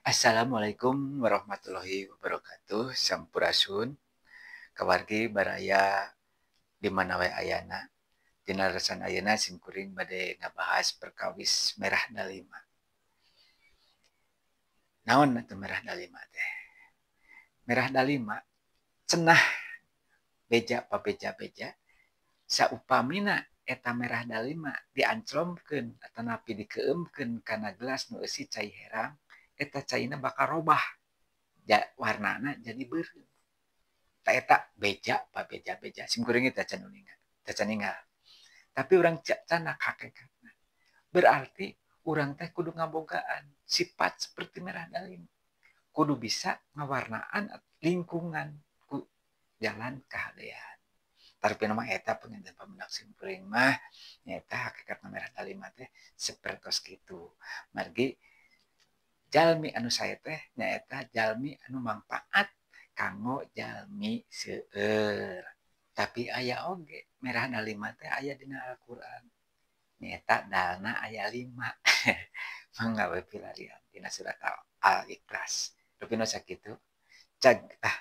Assalamualaikum warahmatullahi wabarakatuh. Sampurasun. Kawargi baraya di mana wae ayana. narasan ayana simkuring bade ngabahas perkawis merah dalima. Naon atau merah dalima teh? Merah dalima cenah beja pabeja-beja saupamina eta merah dalima dianclomkeun atau napi dikeemkeun karena gelas nu eusi cai herang eta China bakal robah ja, warnana jadi biru. tak eta beja pak beja beja sim kuring eta can ninggal teh ninggal tapi orang cak cana kakek. berarti orang teh kudu ngabogaan sifat seperti merah dalim kudu bisa ngawarnaan lingkungan ku jalan kehadiran tapi nama eta dapat pemendak simpuring mah kakek hakikat merah talima teh seperti itu margi Jami anu saya teh nyaeta Jami anu manfaat kangjalmi se tapi ayaah Oge merah nalima teh aya di Alquran nita dana aya 5 pengwe pilar sudah tahu Alikhlas gitu cetah